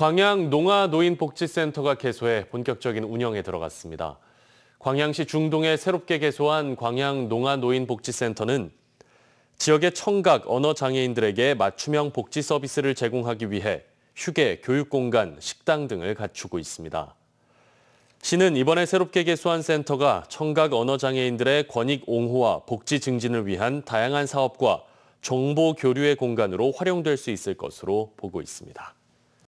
광양 농아노인복지센터가 개소해 본격적인 운영에 들어갔습니다. 광양시 중동에 새롭게 개소한 광양 농아노인복지센터는 지역의 청각, 언어장애인들에게 맞춤형 복지 서비스를 제공하기 위해 휴게, 교육공간, 식당 등을 갖추고 있습니다. 시는 이번에 새롭게 개소한 센터가 청각 언어장애인들의 권익 옹호와 복지 증진을 위한 다양한 사업과 정보 교류의 공간으로 활용될 수 있을 것으로 보고 있습니다.